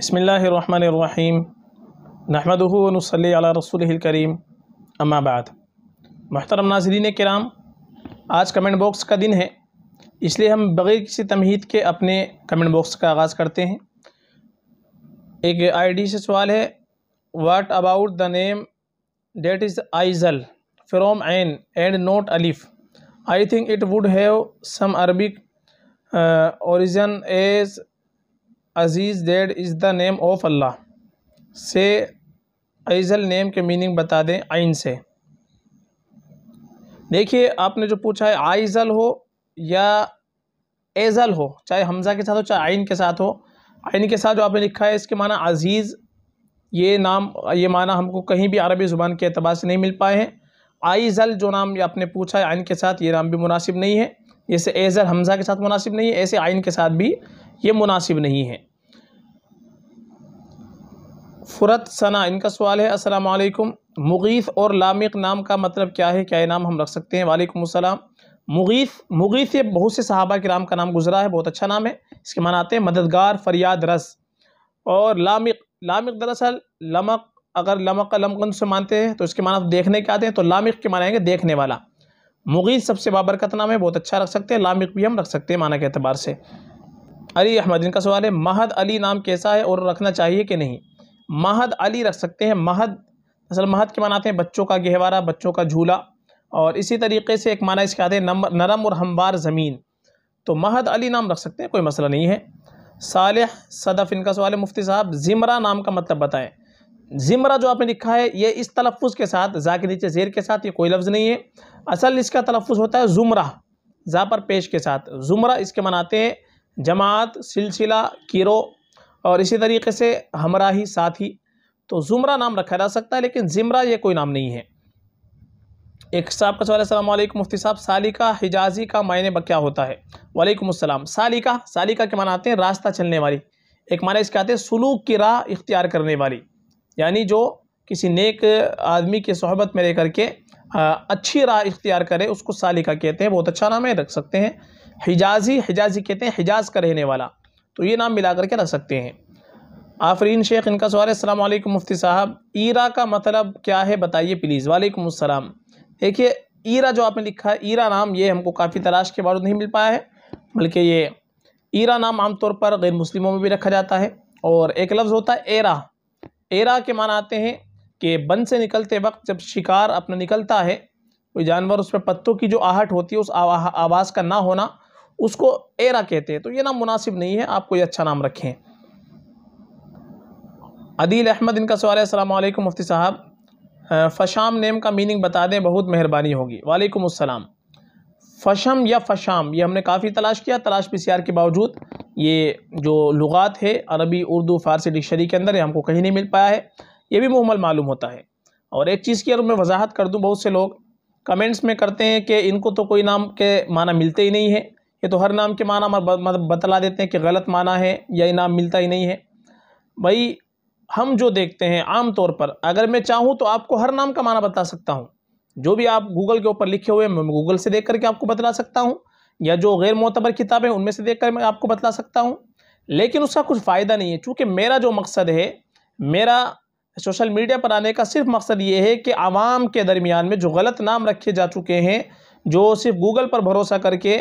बसमीम रसूल करीम अम्माबाद महतरम नाजरीन कराम आज कमेंट बॉक्स का दिन है इसलिए हम बग़ैर किसी तमहीद के अपने कमेंट बॉक्स का आगाज़ करते हैं एक आईडी से सवाल है what about the name that is Aizal from N and not अलिफ I think it would have some Arabic origin as Aziz that is the name of Allah से अज़ल नेम के मीनिंग बता दें आइन से देखिए आपने जो पूछा है आइज़ल हो या एज़ल हो चाहे हमज़ा के साथ हो चाहे आइन के साथ हो आइन के साथ जो आपने लिखा है इसके माना अज़ीज़ ये नाम ये माना हमको कहीं भी अरबी ज़ुबान के अतबार से नहीं मिल पाए हैं आइज़ल जो नाम आपने पूछा है आइन के साथ ये नाम भी मुनासिब नहीं है जैसे एज़ल हमज़ा के साथ मुनासिब नहीं है ऐसे आइन के साथ भी ये मुनासिब नहीं है फ़ुरत सना इनका सवाल है असल मुगीफ मुगीस और लामिक नाम का मतलब क्या है क्या नाम हम रख सकते हैं वालेकुम अस्सलाम मुगीस मुगीस ये बहुत से सहाबा के नाम का नाम गुजरा है बहुत अच्छा नाम है इसके माना आते हैं मददगार फरियाद रस और लामिक लामिक दरअसल लमक अगर लमक का लमकन से मानते हैं तो इसके माना देखने के आते हैं तो लामिक के मानाएंगे देखने वाला मुगीस सबसे बाबरकत नाम है बहुत अच्छा रख सकते हैं लामिक भी हम रख सकते हैं माना के अतबार से अली अहमद इनका सवाल है महद अली नाम कैसा है और रखना चाहिए कि नहीं महद अली रख सकते हैं महद असल महद के मनाते हैं बच्चों का गहवारा बच्चों का झूला और इसी तरीके से एक माना इसके आते हैं नम नरम और हमवार ज़मीन तो महद अली नाम रख सकते हैं कोई मसला नहीं है साल सदफ़ इनका सवाल है मुफ्ती साहब ज़िमरा नाम का मतलब बताएं ज़िमरा जो आपने लिखा है ये इस तलफ़ के साथ ज़ा के नीचे ज़ेर के साथ ये कोई लफ्ज़ नहीं है असल इसका तलफ़ होता है ज़ुमरा ज़ा पर पेश के साथ ज़ुमरा इसके मनाते हैं जमात सिलसिला किरो और इसी तरीके से हमरा ही साथ ही तो ज़ुमरा नाम रखा जा सकता है लेकिन ज़िमरा ये कोई नाम नहीं है एक साहब का सवाल असल मुफ्ती साहब सालिका हिजाजी का मायने क्या होता है वालेकुम अस्सलाम सालिका सालिका के माना आते हैं रास्ता चलने वाली एक माना इसके आते हैं सलूक की राह इख्तियार करने वाली यानी जो किसी नेक आदमी के सहबत में रह करके अच्छी राह इख्तियार करे उसको सालिका कहते हैं बहुत अच्छा नाम है रख सकते हैं हिजाजी हिजाजी कहते हैं हिजाज का रहने वाला तो ये नाम मिला करके रख सकते हैं आफरीन शेख इनका सवाल अस्सलाम वालेकुम मुफ्ती साहब ईरा का मतलब क्या है बताइए प्लीज़ वालेकुम अस्सलाम देखिए ईरा जो आपने लिखा है ईरा नाम ये हमको काफ़ी तलाश के बावजूद नहीं मिल पाया है बल्कि ये ईरा नाम आमतौर पर गैर मुस्लिमों में भी रखा जाता है और एक लफ्ज़ होता है एरा एरा के मान आते हैं कि बन से निकलते वक्त जब शिकार अपना निकलता है कोई जानवर उस पर पत्तों की जो आहट होती है उस आवाज़ का ना होना उसको एरा कहते हैं तो ये नाम मुनासिब नहीं है आप कोई अच्छा नाम रखें अदील अहमद इनका सवाल है अल्लाम मुफ्ती साहब फ़शाम नेम का मीनिंग बता दें बहुत मेहरबानी होगी वालेकुम अस्सलाम फ़शम या फ़शाम ये हमने काफ़ी तलाश किया तलाश पीसीआर के बावजूद ये जो लुगात है अरबी उर्दू फ़ारसी डिक्शनरी के अंदर ये हमको कहीं नहीं मिल पाया है ये भी मुहमल मालूम होता है और एक चीज़ की अगर मैं वजाहत कर दूँ बहुत से लोग कमेंट्स में करते हैं कि इनको तो कोई नाम के माना मिलते ही नहीं है ये तो हर नाम के माना मतलब बतला देते हैं कि गलत माना है या इनाम मिलता ही नहीं है भाई हम जो देखते हैं आम तौर पर अगर मैं चाहूँ तो आपको हर नाम का माना बता सकता हूँ जो भी आप गूगल के ऊपर लिखे हुए मैं गूगल से देख करके आपको बतला सकता हूँ या जो गैर मोतबर किताबें उनमें से देख कर मैं आपको बतला सकता हूँ लेकिन उसका कुछ फ़ायदा नहीं है चूँकि मेरा जो मकसद है मेरा सोशल मीडिया पर आने का सिर्फ मकसद ये है कि आवाम के दरमियान में जो गलत नाम रखे जा चुके हैं जो सिर्फ गूगल पर भरोसा करके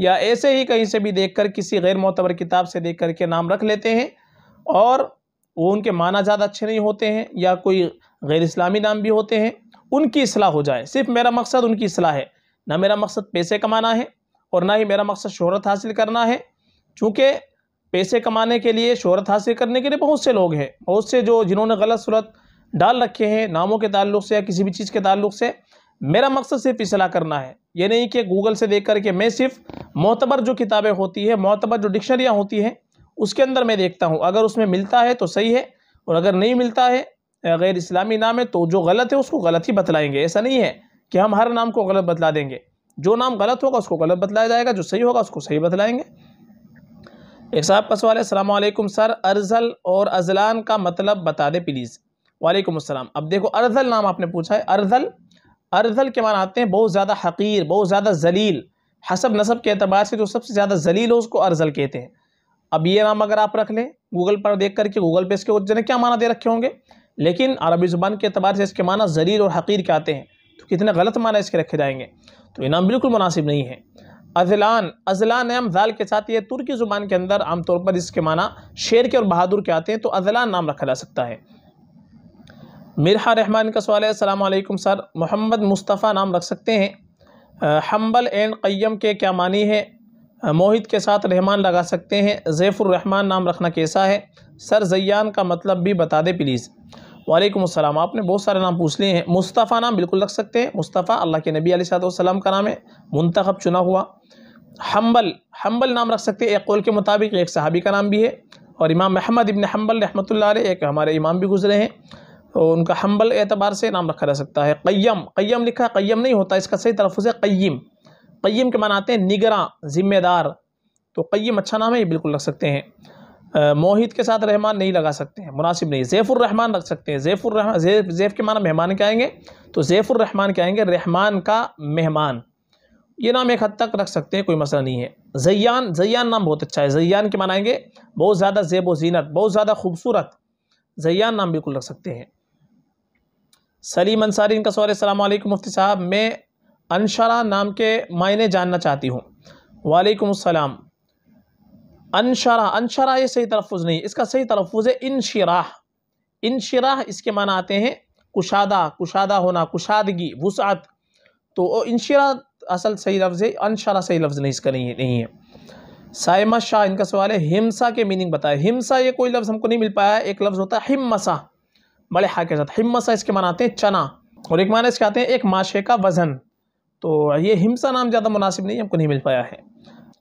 या ऐसे ही कहीं से भी देखकर किसी गैर मोतबर किताब से देख के नाम रख लेते हैं और वो उनके माना ज़्यादा अच्छे नहीं होते हैं या कोई गैर इस्लामी नाम भी होते हैं उनकी असलाह हो जाए सिर्फ मेरा मकसद उनकी असलाह है ना मेरा मकसद पैसे कमाना है और ना ही मेरा मकसद शहरत हासिल करना है चूँकि पैसे कमाने के लिए शहरत हासिल करने के लिए बहुत से लोग हैं बहुत से जो जिन्होंने गलत सूरत डाल रखे हैं नामों के ताल्लुक से या किसी भी चीज़ के ताल्लुक से मेरा मकसद सिर्फ इसलाह करना है ये नहीं कि गूगल से देख करके मैं सिर्फ मोतबर जो किताबें होती है मोतबर जो डिक्शनरियाँ होती हैं उसके अंदर मैं देखता हूँ अगर उसमें मिलता है तो सही है और अगर नहीं मिलता है गैर इस्लामी नाम है तो जो गलत है उसको गलत ही बतलाएंगे ऐसा नहीं है कि हम हर नाम को गलत बतला देंगे जो नाम गलत होगा उसको गलत बतलाया जाएगा जो सही होगा उसको सही बतलाएंगे एक साहब का सवाल है सर अर्जल और अजलान का मतलब बता दे प्लीज़ वालेकुम अस्सलाम अब देखो अर्जल नाम आपने पूछा है अर्जल अर्जल के मान आते हैं बहुत ज़्यादा हकीर बहुत ज़्यादा जलील हसब नसब के अतबार से जो सबसे ज़्यादा जलील हो उसको अर्जल कहते हैं अब ये नाम अगर आप रख लें गूगल पर देख करके गूगल पे इसके जने क्या माना दे रखे होंगे लेकिन अरबी ज़ुबान के अतबार से इसके माना जलील और हकीर के आते हैं तो कितने गलत माना इसके रखे जाएंगे तो ये नाम बिल्कुल मुनासिब नहीं है अजलान अजलान एम जाल के साथ ये तुर्की ज़ुबान के अंदर आमतौर पर इसके माना शेर के और बहादुर के आते हैं तो अजलान नाम रखा जा सकता है मिरहा रहमान का सवाल है सलामकुम सर मोहम्मद मुस्तफ़ा नाम रख सकते हैं हम्बल एंड क़य्यम के क्या मानी है मोहित के साथ रहमान लगा सकते हैं जैफ़ुररहमान नाम रखना कैसा है सर जयान का मतलब भी बता दें प्लीज़ वालेकुम अस्सलाम आपने बहुत सारे नाम पूछ लिए हैं मुस्तफ़ा नाम बिल्कुल रख सकते हैं मुस्तफ़ा अल्लाह के नबी सलाम का नाम है मंतखब चुना हुआ हम्बल हम्बल नाम रख सकते हैं एक कौल के मुताबिक एक सहाबी का नाम भी है और इमाम अहमद इबन हम्बल रहमत एक हमारे इमाम भी गुजरे हैं तो उनका हम्बल एतबार से नाम रखा जा सकता है कैम कयम लिखा क़य्यम नहीं होता इसका सही तलफ़ है कैम कैम के मान आते हैं निगरा ज़िम्मेदार तो क़य्यम अच्छा नाम है ये बिल्कुल रख सकते हैं मोहित के साथ रहमान नहीं लगा सकते हैं मुनासिब नहीं रहमान रख सकते हैं जैफ़ुर जैफ जैफ के माना मेहमान के आएंगे तो रहमान के आएंगे रहमान का मेहमान ये नाम एक हद तक रख सकते हैं कोई मसला नहीं है जयान जयान नाम बहुत अच्छा है जयान के मनाएँगे बहुत ज़्यादा जेब व जीनत बहुत ज़्यादा खूबसूरत जयान नाम बिल्कुल रख सकते हैं सलीम अंसारी इनका सवाल अलैक् मुफ्ती साहब मैं अनशरा नाम के मायने जानना चाहती हूँ वालेकुम अस्सलाम अनशरा अनशरा ये सही तलफ़ नहीं इसका सही तलफ़ है इनशराह इनशराह इसके माना आते हैं कुशादा कुशादा होना कुशादगी वसात तो इनशरा असल सही लफ्ज़ है अनशरा सही लफ्ज़ नहीं इसका नहीं नहीं है सायमा शाह इनका सवाल है हिमसा के मीनिंग बताए हिमसा ये कोई लफ्ज़ हमको नहीं मिल पाया एक लफ्ज़ होता है हिमसा बड़े हा के साथ हिम्मसा इसके मनाते हैं चना और एक माना इसके आते हैं एक माशे का वज़न तो ये हिमसा नाम ज़्यादा मुनासिब नहीं हमको नहीं मिल पाया है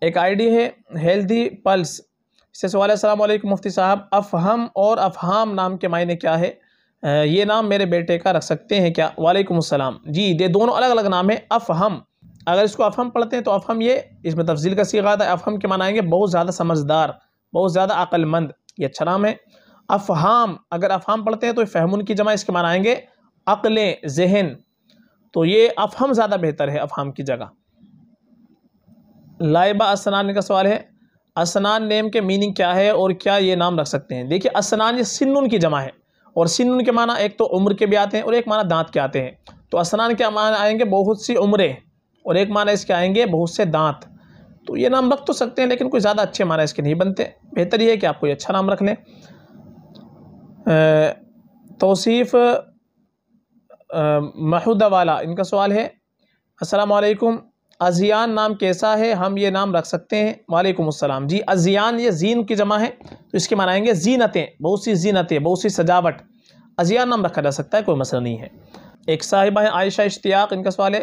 एक आईडी है हेल्दी पल्स इससे सवाल असल मुफ्ती साहब अफहम और अफहम नाम के मायने क्या है ये नाम मेरे बेटे का रख सकते हैं क्या वालेकुम अस्सलाम जी ये दोनों अलग अलग नाम है अफहम अगर इसको अफहम पढ़ते हैं तो अफहम ये इसमें तफजील का सीखा था अफहम के मनाएंगे बहुत ज़्यादा समझदार बहुत ज़्यादा अक्लमंद ये अच्छा नाम है अफ़हाम अगर अफ़हाम पढ़ते हैं तो फ़हमुन की जमा इसके मान आएंगे अकलें जहन तो ये अफ़हम ज़्यादा बेहतर है अफ़हाम की जगह लाइबा असनान का सवाल है असनान नेम के मीनिंग क्या है और क्या ये नाम रख सकते हैं देखिए असनान ये सिन्नुन की जमा है और सिन्नुन के माना एक तो उम्र के भी आते हैं और एक माना दांत के आते हैं तो असनान के माना आएंगे बहुत सी उम्रें और एक माना इसके आएंगे बहुत से दांत तो ये नाम रख तो सकते हैं लेकिन कोई ज़्यादा अच्छे माना इसके नहीं बनते बेहतर ये है कि आप कोई अच्छा नाम रख लें तोसीफ़ महुदा वाला इनका सवाल है वालेकुम अजियान नाम कैसा है हम ये नाम रख सकते हैं वालेकुम अस्सलाम जी अजियान ये जीन की जमा है तो इसके मनाएंगे जीनतें बहुत सी जीनतें बहुत सी सजावट अजियान नाम रखा जा सकता है कोई मसला नहीं है एक साहिबा है आयशा इश्तियाक इनका सवाल है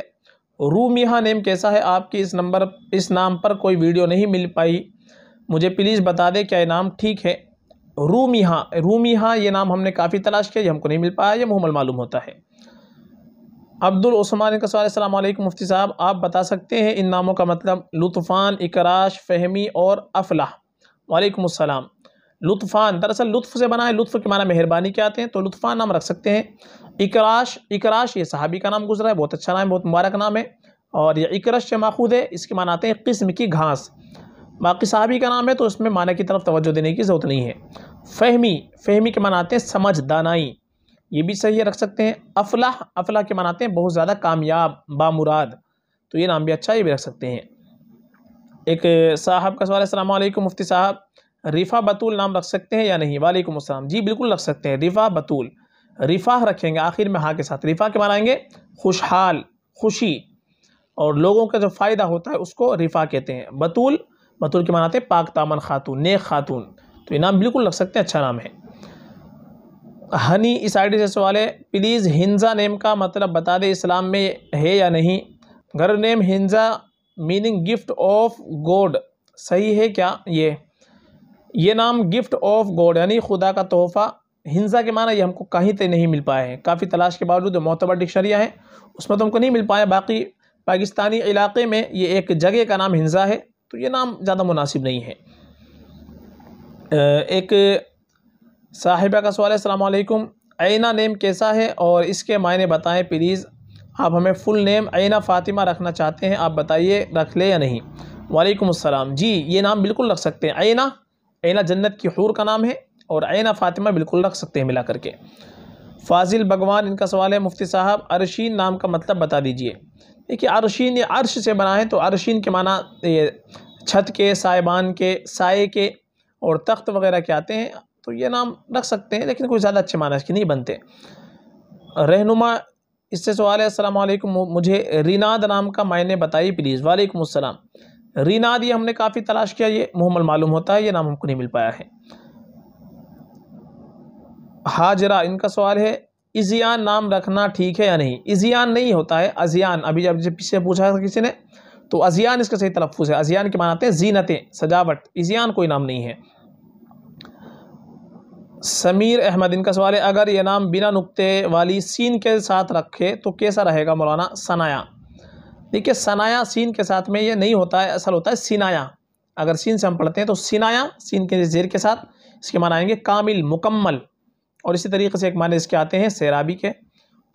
रूमिया नेम कैसा है आपकी इस नंबर इस नाम पर कोई वीडियो नहीं मिल पाई मुझे प्लीज़ बता दें क्या ये नाम ठीक है रूम यहाँ ये नाम हमने काफ़ी तलाश किया ये हमको नहीं मिल पाया ये मुहमल मालूम होता है अब्दुल ओस्मान का सवाल सलामकुम मुफ्ती साहब आप बता सकते हैं इन नामों का मतलब लुफ़ान इकराश फहमी और अफलाह वालेकुम अस्सलाम लुफ़ान दरअसल लुत्फ़ से बना है लुत्फ़ के माना मेहरबानी के आते हैं तो लुफान नाम रख सकते हैं इकराश इकराश ये सहाबी का नाम गुजरा है बहुत अच्छा नाम है बहुत मुबारक नाम है और ये इकरश से माखूद है इसके माना आते हैं किस्म की घास बाकी साहबी का नाम है तो उसमें माना की तरफ तोज्जो देने की ज़रूरत नहीं है फहमी फहमी के मनाते हैं समझ दानाई ये भी सही रख सकते हैं अफलाह अफलाह के मनाते हैं बहुत ज़्यादा कामयाब बामुराद तो ये नाम भी अच्छा ये भी रख सकते हैं एक साहब का सवाल अस्सलाम मुफ्ती साहब रिफ़ा बतूल नाम रख सकते हैं या नहीं वालेकुम अस्सलाम जी बिल्कुल रख सकते हैं रिफ़ा बतूल रिफ़ा रखेंगे आखिर में हाँ के साथ रिफ़ा के मनाएंगे खुशहाल खुशी और लोगों का जो फ़ायदा होता है उसको रिफ़ा कहते हैं बतूल बतूल के मनाते हैं पाक तामन खातून नेक खातून तो ये नाम बिल्कुल लग सकते हैं अच्छा नाम है हनी इस आई से सवाल है प्लीज़ हिंजा नेम का मतलब बता दें इस्लाम में है या नहीं घर name Hinza meaning gift of God सही है क्या ये ये नाम गिफ्ट ऑफ गॉड यानी खुदा का तोहफ़ा हिंजा के माना ये हमको कहीं तक नहीं मिल पाए हैं काफ़ी तलाश के बावजूद जो मोतबर डिक्शनरियाँ हैं उसमें तो हमको नहीं मिल पाया बाकी पाकिस्तानी इलाके में ये एक जगह का नाम हिंजा है तो ये नाम ज़्यादा मुनासिब नहीं है एक साहिबा का सवाल है अलैक्म आइना नेम कैसा है और इसके मायने बताएं प्लीज़ आप हमें फुल नेम आइना फ़ातिमा रखना चाहते हैं आप बताइए रख ले या नहीं वालेकुम अस्सलाम जी ये नाम बिल्कुल रख सकते हैं आइना आइना जन्नत की हूर का नाम है और आइना फ़ातिमा बिल्कुल रख सकते हैं मिला करके फाजिल भगवान इनका सवाल है मुफ्ती साहब अरशीन नाम का मतलब बता दीजिए देखिए अरशीन ये अर्श से बना है तो अरशीन के माना छत के साइबान के साय के और तख्त वगैरह के आते हैं तो ये नाम रख सकते हैं लेकिन कोई ज़्यादा अच्छे माना इसके नहीं बनते रहनुमा इससे सवाल है असलम मुझे रीनाद नाम का मायने बताइए प्लीज़ वालेकुम अस्सलाम रीनाद ये हमने काफ़ी तलाश किया ये मुहमल मालूम होता है ये नाम हमको नहीं मिल पाया है हाजरा इनका सवाल है इजियान नाम रखना ठीक है या नहीं इजियान नहीं होता है अजियान अभी जब पीछे पूछा था किसी ने तो अजियान इसका सही तलफ़ है अजियान के मानाते हैं जीनतें सजावट इजियान कोई नाम नहीं है समीर अहमद इनका सवाल है अगर ये नाम बिना नुक्ते वाली सीन के साथ रखे तो कैसा रहेगा मौलाना सनाया देखिए सनाया सीन के साथ में ये नहीं होता है असल होता है सिनाया अगर सीन से हम पढ़ते हैं तो सिनाया सीन के जेर के साथ इसके माना आएंगे कामिल मुकम्मल और इसी तरीके से एक माने इसके आते हैं सैराबी के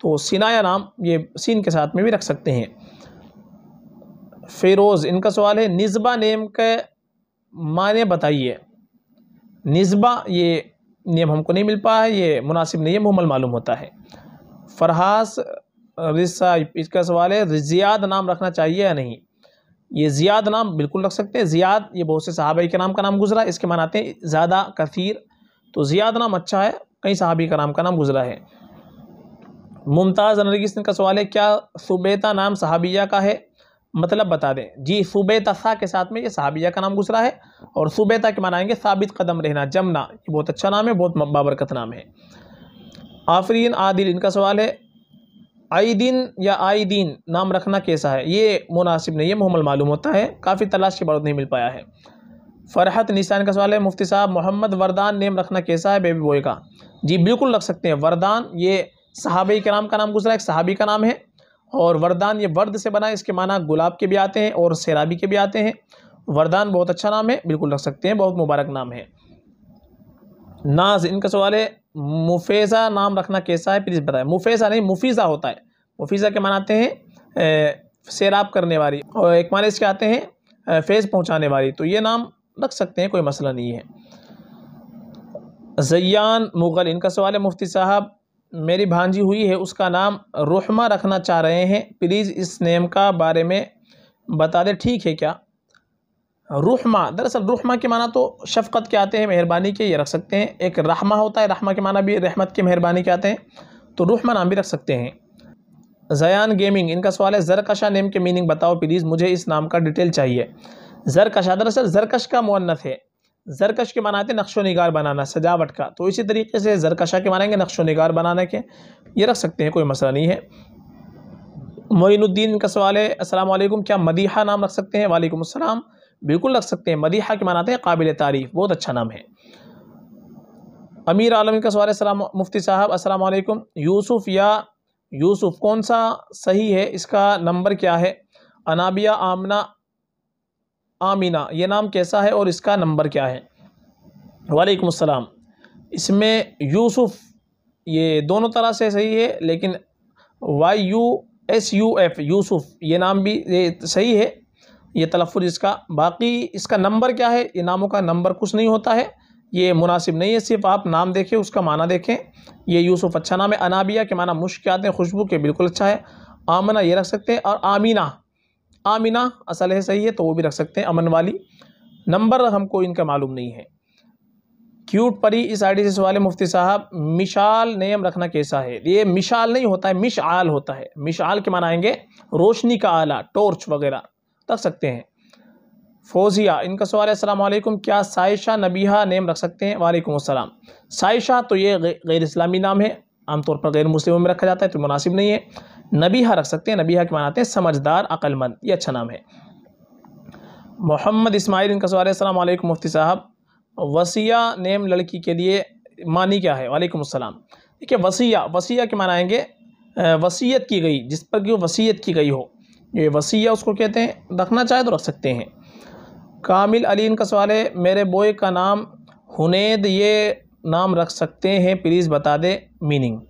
तो सिनाया नाम ये सीन के साथ में भी रख सकते हैं फ़िरोज़ इनका सवाल है नस्बा नेम के माने बताइए नस्बा ये नेम हमको नहीं मिल पा है ये मुनासिब नहीं है मुमल मालूम होता है फरहास रिसा इसका सवाल है ज़ियाद नाम रखना चाहिए या नहीं ये ज़ियाद नाम बिल्कुल रख सकते हैं ज़ियाद ये बहुत से सहाबाई के नाम का नाम गुजरा इसके मान आते हैं ज़्यादा कसीर तो ज़ियाद नाम अच्छा है कई सहाबी का नाम का नाम गुजरा है मुमताज़ अनरगिस का सवाल है क्या सुबेता नाम सहाबिया का है मतलब बता दें जी तसा के साथ में ये साबिया का नाम गुजरा है और सुबेता के मनाएंगे साबित कदम रहना जमना ये बहुत अच्छा नाम है बहुत बाबरकत नाम है आफरीन आदिल इनका सवाल है आई दिन या आई दिन नाम रखना कैसा है ये मुनासिब नहीं है मुहमल मालूम होता है काफ़ी तलाश के बाद नहीं मिल पाया है फ़रहत निशान का सवाल है मुफ्ती साहब मोहम्मद वरदान नेम रखना कैसा है बेबी बॉय का जी बिल्कुल रख सकते हैं वरदान ये सहाबी के नाम का नाम गुजरा एक सहाबी का नाम है और वरदान ये वर्द से बना है इसके माना गुलाब के भी आते हैं और सैराबी के भी आते हैं वरदान बहुत अच्छा नाम है बिल्कुल रख सकते हैं बहुत मुबारक नाम है नाज इनका सवाल है मुफेज़ा नाम रखना कैसा है प्लीज़ बताएं मुफेज़ा नहीं मुफीज़ा होता है मुफीज़ा के मनाते हैं सैराब करने वाली और एक माने इसके आते हैं फैज़ पहुंचाने वाली तो ये नाम रख सकते हैं कोई मसला नहीं है जयान मुग़ल इनका सवाल है मुफ्ती साहब मेरी भांजी हुई है उसका नाम रुहमा रखना चाह रहे हैं प्लीज़ इस नेम का बारे में बता दें ठीक है क्या रुहमा दरअसल रुहमा के माना तो शफ़क़त के आते हैं मेहरबानी के ये रख सकते हैं एक रहमा होता है रहमा के माना भी रहमत के मेहरबानी के आते हैं तो रुहमा नाम भी रख सकते हैं जयान गेमिंग इनका सवाल है जरकशा नेम के मीनिंग बताओ प्लीज़ मुझे इस नाम का डिटेल चाहिए जरकशा दरअसल जरकश का मुन्नत है जरकश के माना आते हैं नक्शो नगार बनाना सजावट का तो इसी तरीके से जरकशा के मानेंगे नक्शो नगार बनाने के ये रख सकते हैं कोई मसला नहीं है मोइनुद्दीन का सवाल है वालेकुम क्या मदीहा नाम रख सकते हैं वालेकुम अस्सलाम बिल्कुल रख सकते हैं मदीहा के मानाते हैं काबिल तारीफ़ बहुत अच्छा नाम है अमीर आलम का सवाल है मुफ्ती साहब असलम यूसुफ़ या यूसुफ़ कौन सा सही है इसका नंबर क्या है अनाबिया आमना आमीना ये नाम कैसा है और इसका नंबर क्या है वालेकुम अस्सलाम इसमें यूसुफ ये दोनों तरह से सही है लेकिन Y U S U F Yusuf ये नाम भी ये सही है ये तलफ़ इसका बाकी इसका नंबर क्या है ये नामों का नंबर कुछ नहीं होता है ये मुनासिब नहीं है सिर्फ आप नाम देखें उसका माना देखें ये यूसुफ़ अच्छा नाम है अनाबिया के माना मुश्क आते हैं खुशबू के बिल्कुल अच्छा है आमना ये रख सकते हैं और आमीना आमिना असल है सही है तो वो भी रख सकते हैं अमन वाली नंबर हमको इनका मालूम नहीं है क्यूट परी इस आईडी से सवाल है मुफ्ती साहब मिशाल नेम रखना कैसा है ये मिशाल नहीं होता है आल होता है मिशाल के माना आएंगे रोशनी का आला टॉर्च वगैरह रख सकते हैं फौजिया इनका सवाल है असलम क्या साइशा नबीहा नेम रख सकते हैं वालेकुम अस्सलाम साइशा तो ये गैर इस्लामी नाम है आमतौर पर गैर मुस्लिमों में रखा जाता है तो मुनासिब नहीं है नबीहा रख सकते हैं नबीहा के मानाते हैं समझदार अक्लमंद ये अच्छा नाम है मोहम्मद इसमाइल इनका सवाल है वालेकुम मुफ्ती साहब वसिया नेम लड़की के लिए मानी क्या है वालेकुम अस्सलाम देखिए वसिया वसिया के मनाएँगे वसीयत की गई जिस पर कि वसीयत की गई हो ये वसीया उसको कहते हैं रखना चाहे तो रख सकते हैं कामिल अली इनका सवाल है मेरे बॉय का नाम हुनैद ये नाम रख सकते हैं प्लीज़ बता दे मीनिंग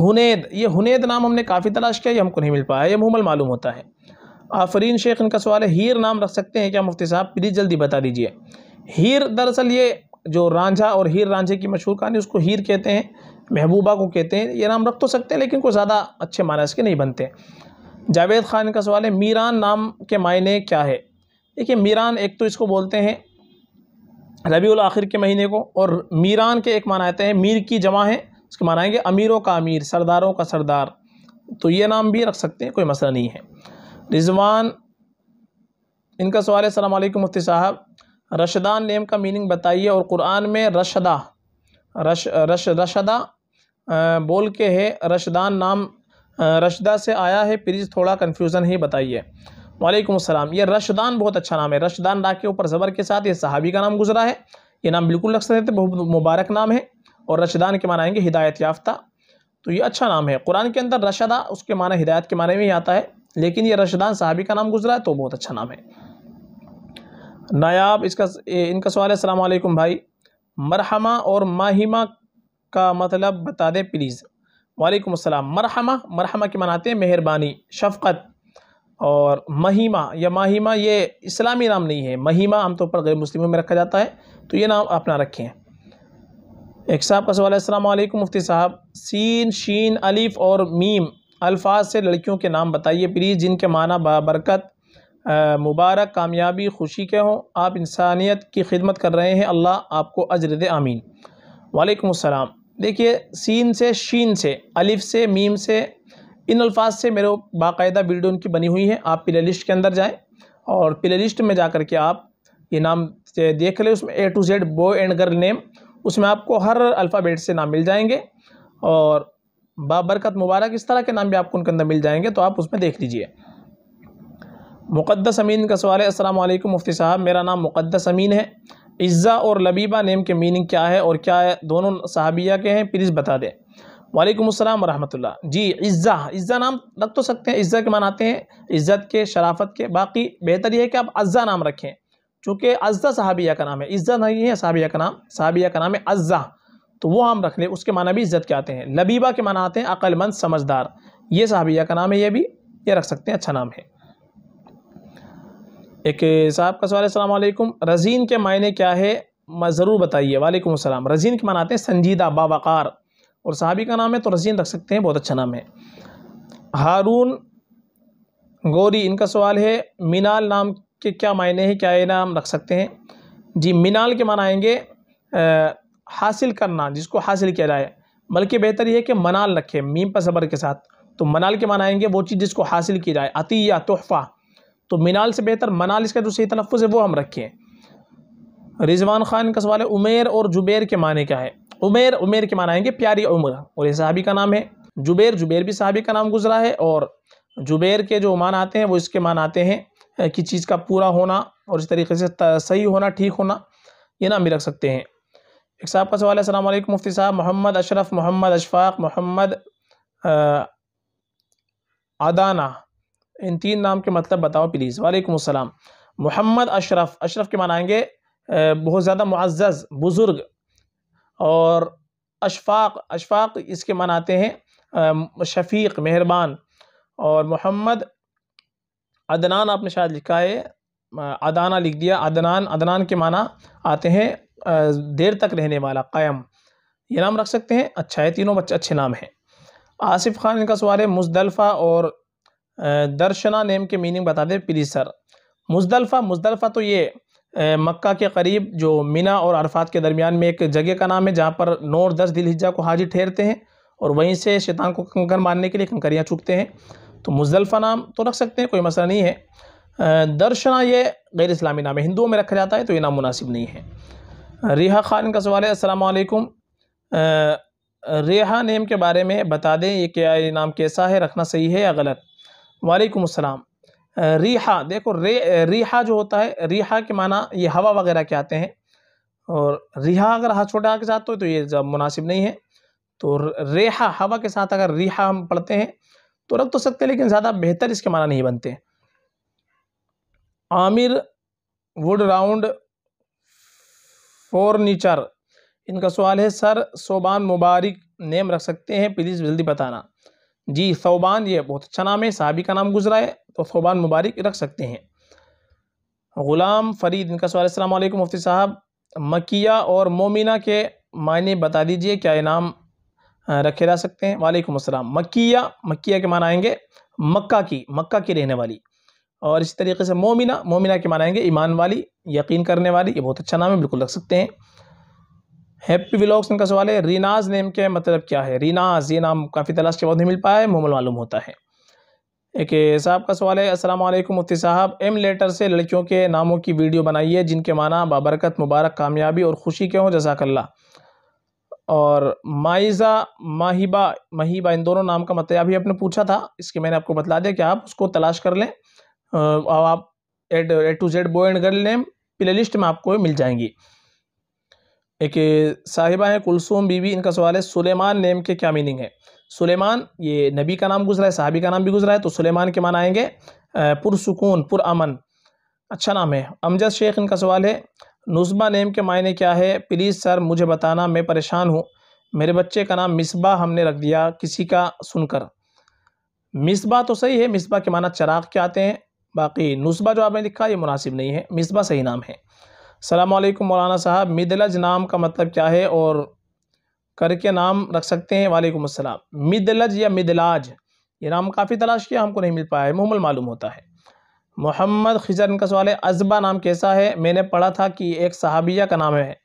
हुनेद ये हुनेद नाम हमने काफ़ी तलाश किया ये हमको नहीं मिल पाया ये मुमल मालूम होता है आफरीन शेख इनका सवाल है हीर नाम रख सकते हैं क्या मुफ्ती साहब प्लीज़ जल्दी बता दीजिए हीर दरअसल ये जो रांझा और हीर रांझे की मशहूर कहानी उसको हीर कहते हैं महबूबा को कहते हैं ये नाम रख तो सकते हैं लेकिन कोई ज़्यादा अच्छे माना इसके नहीं बनते जावेद खान का सवाल है मीरान नाम के मायने क्या है देखिए मीरान एक तो इसको बोलते हैं रबी आखिर के महीने को और मीरान के एक माना आते हैं मीर की जमा है उसके माना अमीरों का अमीर सरदारों का सरदार तो ये नाम भी रख सकते हैं कोई मसला नहीं है रिजवान इनका सवाल है सलामकुम मुफ्ती साहब रशदान नेम का मीनिंग बताइए और कुरान में रशदा रश रश रशदा बोल के है रशदान नाम रशदा से आया है प्लीज़ थोड़ा कन्फ्यूज़न ही बताइए वालेकुम अस्सलाम ये रशदान बहुत अच्छा नाम है रशदान रा के ऊपर ज़बर के साथ ये सहाबी का नाम गुजरा है ये नाम बिल्कुल रख सकते बहुत मुबारक नाम है और रशदान के माने आएंगे हिदायत याफ्ता तो ये अच्छा नाम है कुरान के अंदर रशदा उसके माना हिदायत के माने में ही आता है लेकिन ये रशदान साहबी का नाम गुजरा है तो बहुत अच्छा नाम है नायाब इसका इनका सवाल है अलैक्म भाई मरहमा और माहिमा का मतलब बता दें प्लीज़ वालेकुम अस्सलाम मरहमा मरहमा के मनाते हैं मेहरबानी शफ़क़त और महिमा या माहिमा ये इस्लामी नाम नहीं है महिमा आमतौर पर गैर मुस्लिमों में रखा जाता है तो ये नाम अपना रखें एक साहब का सवाल अस्सलाम मुफ्ती साहब सीन शीन अलिफ़ और मीम अल्फाज से लड़कियों के नाम बताइए प्लीज़ जिनके माना बाबरकत मुबारक कामयाबी खुशी के हों आप इंसानियत की खिदमत कर रहे हैं अल्लाह आपको अजरद आमीन वालेकुम अस्सलाम देखिए सीन से शीन से अलिफ़ से मीम से इन अल्फाज से मेरे बाकायदा वीडियो उनकी बनी हुई है आप प्ले लिस्ट के अंदर जाएँ और प्ले लिस्ट में जा कर के आप ये नाम देख लें उसमें A to Z boy and girl name उसमें आपको हर अल्फ़ाबेट से नाम मिल जाएंगे और बाबरकत मुबारक इस तरह के नाम भी आपको उनके अंदर मिल जाएंगे तो आप उसमें देख लीजिए मुक़दस अमीन का सवाल है असलम मुफ्ती साहब मेरा नाम मुक़दस अमीन है इज़्ज़ा और लबीबा नेम के मीनिंग क्या है और क्या है? दोनों सहाबिया के हैं प्लीज़ बता दें वालेकुम अस्सलाम रहमतुल्ला जी इज़्ज़ा इज़्ज़ा नाम रख तो सकते हैं इज़्ज़ा के मनाते हैं इज़्ज़त के शराफत के बाकी बेहतर यह है कि आप अज्ज़ा नाम रखें चूँकि अज्जा सहाबिया का नाम है इज्जा नहीं है सहाबिया का नाम सहाबिया का नाम है अज्जा तो वो हम रख लें उसके माना भी इज्जत के आते हैं लबीबा के माना आते हैं अक्लमंद समझदार ये सहाबिया का नाम है ये भी ये रख सकते हैं अच्छा नाम है एक साहब का सवाल अलैक्म रजीन के मायने क्या है ज़रूर बताइए वालेकुम अस्सलाम रजीन के मनाते हैं संजीदा बावकार और साहबी का नाम है तो रजीन रख सकते हैं बहुत अच्छा नाम है हारून गौरी इनका सवाल है मीनाल नाम के क्या मायने हैं क्या ये नाम रख सकते हैं जी मिनाल के माना आएंगे हासिल करना जिसको हासिल किया जाए बल्कि बेहतर यह कि मनाल रखे मीम पर सबर के साथ तो मनाल के माना आएंगे वो चीज़ जिसको हासिल की जाए अतिया तोहफ़ा तो मिनाल से बेहतर मनाल इसका जो सही तलफ़ है वो हम रखें रिजवान ख़ान का सवाल है उमेर और जुबेर के माने क्या है उमेर उमेर के माना आएंगे प्यारी उम्र और ये साहबी का नाम है जुबेर जुबेर भी साहबी का नाम गुजरा है और जुबेर के जो मान आते हैं वो इसके मान आते हैं की चीज़ का पूरा होना और इस तरीके से सही होना ठीक होना ये नाम भी रख सकते हैं एक साहब का सवाल है असल मुफ्ती साहब मोहम्मद अशरफ मोहम्मद अशफाक मोहम्मद अदाना इन तीन नाम के मतलब बताओ प्लीज़ वालेकुम अस्सलाम मोहम्मद अशरफ अशरफ के मनाएँगे बहुत ज़्यादा मुआज़ बुज़ुर्ग और अशफाक अशफाक इसके मनाते हैं शफीक मेहरबान और मोहम्मद अदनान आपने शायद लिखा है अदाना लिख दिया अदनान अदनान के माना आते हैं देर तक रहने वाला कायम ये नाम रख सकते हैं अच्छा है तीनों बच्चे अच्छे नाम हैं आसिफ खान इनका सवाल है मुजदलफ़ा और दर्शना नेम के मीनिंग बता दें प्लीज़ सर मुजदलफ़ा मुजदलफ़ा तो ये मक्का के करीब जो मिना और अरफात के दरमियान में एक जगह का नाम है जहाँ पर नौ और दस दिल हिज्जा को हाजिर ठहरते हैं और वहीं से शैतान को कंकर मारने के लिए कंकरियाँ चुकते हैं तो मुजलफ़ा नाम तो रख सकते हैं कोई मसला नहीं है दर्शना ये गैर इस्लामी नाम है हिंदुओं में रखा जाता है तो ये नाम मुनासिब नहीं है रेहा खान का सवाल है असलकुम रेहा नेम के बारे में बता दें ये क्या ये नाम कैसा है रखना सही है या गलत वालेकुम असलम रिहा देखो रे रिहा जो होता है रिहा के माना ये हवा वगैरह के आते हैं और रिहा अगर हाथ छोटा के साथ हो तो, तो ये जब मुनासिब नहीं है तो रेहा हवा के साथ अगर रिहा हम पढ़ते हैं तो रख तो सकते लेकिन ज़्यादा बेहतर इसके माना नहीं बनते आमिर वुड राउंड फोर्नीचर इनका सवाल है सर सोबान मुबारक नेम रख सकते हैं प्लीज़ जल्दी बताना जी सोबान ये बहुत अच्छा नाम है साहबी का नाम गुजरा है तो सोबान मुबारक रख सकते हैं ग़ुलाम फरीद इनका सवाल अल्लाम मुफ्ती साहब मकिया और मोमिना के मायने बता दीजिए क्या ये नाम रखे जा सकते हैं वालेकुम अस्सलाम मक्या मक्या के माना आएंगे मक्का की मक्का की रहने वाली और इसी तरीके से मोमिना मोमिना के माना आएंगे ईमान वाली यकीन करने वाली ये बहुत अच्छा नाम है बिल्कुल रख सकते हैं हैप्पी विलॉग्स इनका सवाल है रीनाज नेम के मतलब क्या है रीनाज ये नाम काफ़ी तलाश के बाद नहीं मिल पाया है मोमल मालूम होता है एक साहब का सवाल है अस्सलाम वालेकुम मुफ्ती साहब एम लेटर से लड़कियों के नामों की वीडियो बनाइए जिनके माना बाबरकत मुबारक कामयाबी और खुशी के हों जजाकल्ला और माइज़ा माहिबा माहिबा इन दोनों नाम का मतलब अभी आपने पूछा था इसके मैंने आपको बतला दिया कि आप उसको तलाश कर लें और आप add A to Z boy and girl name playlist में आपको मिल जाएंगी एक साहिबा है कुलसूम बीवी इनका सवाल है सुलेमान नेम के क्या मीनिंग है सुलेमान ये नबी का नाम गुजरा है साहबी का नाम भी गुजरा है तो सुलेमान के मान आएंगे पुरसकून पुरअमन अच्छा नाम है अमजद शेख इनका सवाल है नुस्बा नेम के मायने क्या है प्लीज़ सर मुझे बताना मैं परेशान हूँ मेरे बच्चे का नाम मिसबा हमने रख दिया किसी का सुनकर मिसबा तो सही है मिसबा के माना चराग के आते हैं बाकी नुस्बा जो आपने लिखा ये मुनासिब नहीं है मिसबा सही नाम है सलामकुम मौलाना साहब मिदलज नाम का मतलब क्या है और करके नाम रख सकते हैं वालेकुम अस्सलाम मिदलज या मिदलाज ये नाम काफ़ी तलाश किया हमको नहीं मिल पाया है मुमल मालूम होता है मोहम्मद खिजर इनका सवाल है अजबा नाम कैसा है मैंने पढ़ा था कि एक सहाबिया का नाम है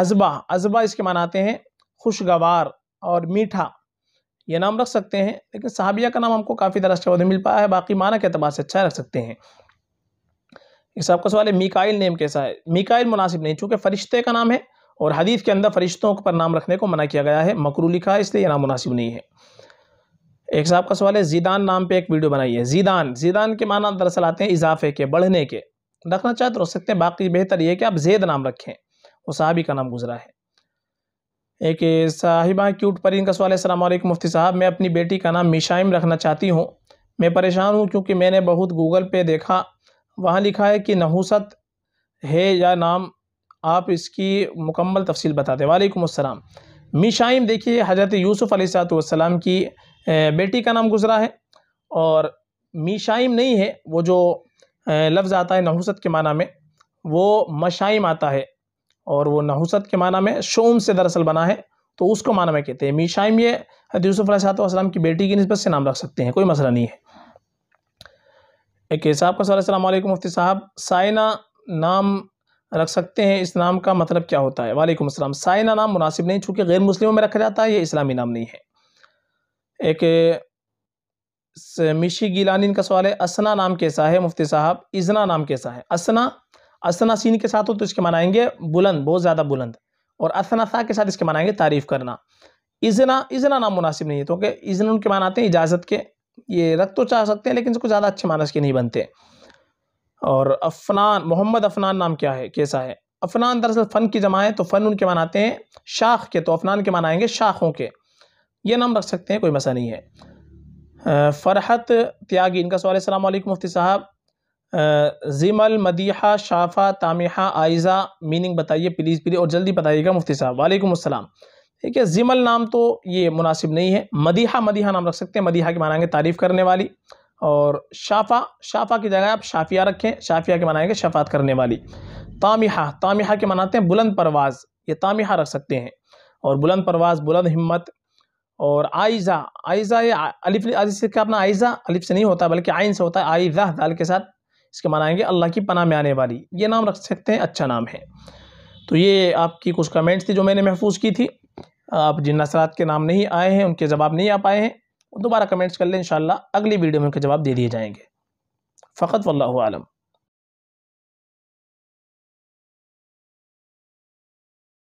अजबा अजबा इसके मनाते हैं खुशगवार और मीठा ये नाम रख सकते हैं लेकिन सहाबिया का नाम हमको काफ़ी तरह से मिल पाया है बाकी माना के अतबार से अच्छा रख सकते हैं इस आपका सवाल है मिकाइल नेम कैसा है मिकाइल मुनासिब नहीं चूँकि फरिश्ते का नाम है और हदीफ़ के अंदर फरिश्तों पर नाम रखने को मना किया गया है मकरू लिखा है इसलिए यह नाम मुनासिब नहीं है एक साहब का सवाल है जीदान नाम पे एक वीडियो बनाई है जीदान जीदान के माना दरअसल आते हैं इजाफे के बढ़ने के रखना चाहते तो रख सकते हैं बाकी बेहतर ये कि आप जैद नाम रखें वो साहब का नाम गुजरा है एक साहिबा क्यूट परीन का सवाल है सलामकुम मुफ्ती साहब मैं अपनी बेटी का नाम मिशाइम रखना चाहती हूँ मैं परेशान हूँ क्योंकि मैंने बहुत गूगल पे देखा वहाँ लिखा है कि नहूसत है या नाम आप इसकी मुकम्मल तफसील बताते वालेकुम अस्सलाम मिशाइम देखिए हज़रत यूसुफ़ सलाम की बेटी का नाम गुज़रा है और मीशाइम नहीं है वो जो लफ्ज़ आता है नहुसत के माना में वो मशाइम आता है और वो नहुसत के माना में शोम से दरअसल बना है तो उसको माना में कहते हैं मीशाइम ये यूसुफ अलैहिस्सलाम की बेटी की नस्बत से नाम रख सकते हैं कोई मसला नहीं है एक साहब का सवाल अलैक्म मुफ्ती साहब साइना नाम रख सकते हैं इस नाम का मतलब क्या होता है वालेकुम अस्सलाम साइना नाम मुनासिब नहीं चूँकि गैर मुस्लिमों में रखा जाता है ये इस्लामी नाम नहीं है एक मिशी गिलानी का सवाल है असना नाम कैसा है मुफ्ती साहब इजना नाम कैसा है असना असना सीन के साथ हो तो इसके मनाएंगे बुलंद बहुत ज़्यादा बुलंद और असना सा के साथ इसके मनाएंगे तारीफ़ करना इजना इजना नाम मुनासिब नहीं है तो क्योंकि उनके मान आते हैं इजाज़त के ये रख तो चाह सकते हैं लेकिन इसको ज़्यादा अच्छे मानस के नहीं बनते और अफनान मोहम्मद अफनान नाम क्या है कैसा है अफनान दरअसल फ़न की जमा है तो फ़न उनके मनाते हैं शाख के तो अफनान के मनाएंगे शाखों के ये नाम रख सकते हैं कोई मसा नहीं है फ़रहत त्यागी इनका सवाल अल्लाम मुफ्ती साहब ज़िमल मदीहा शाफा तामिहा आयज़ा मीनिंग बताइए प्लीज़ प्लीज़ और जल्दी बताइएगा मुफ्ती साहब वालेकुम अस्सलाम ठीक है ज़िमल नाम तो ये मुनासिब नहीं है मदीहा मदीहा नाम रख सकते हैं मदीहा के मनाएंगे तारीफ़ करने वाली और शाफा शाफा की जगह आप शाफिया रखें शाफिया के मनाएंगे शफात करने वाली तामिहा तामिहा के मनाते हैं बुलंद परवाज़ ये तामिहा रख सकते हैं और बुलंद परवाज़ बुलंद हिम्मत और आयज़ा आयज़ा ये अलिफ इससे क्या अपना आयज़ा अलिफ से नहीं होता बल्कि आयन से होता है आयज़ा दाल के साथ इसके मनाएंगे अल्लाह की पनाह में आने वाली ये नाम रख सकते हैं अच्छा नाम है तो ये आपकी कुछ कमेंट्स थी जो मैंने महफूज की थी आप जिन नसरात के नाम नहीं आए हैं उनके जवाब नहीं आ पाए हैं दोबारा कमेंट्स कर लें इन अगली वीडियो में उनके जवाब दे दिए जाएंगे फ़कत वल्लम